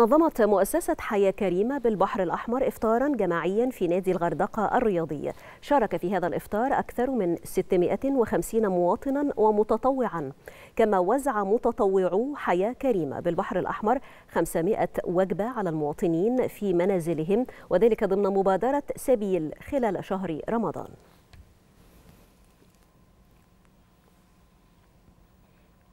نظمت مؤسسة حياة كريمة بالبحر الأحمر إفطارا جماعيا في نادي الغردقة الرياضي شارك في هذا الإفطار أكثر من 650 مواطنا ومتطوعا كما وزع متطوعو حياة كريمة بالبحر الأحمر 500 وجبة على المواطنين في منازلهم وذلك ضمن مبادرة سبيل خلال شهر رمضان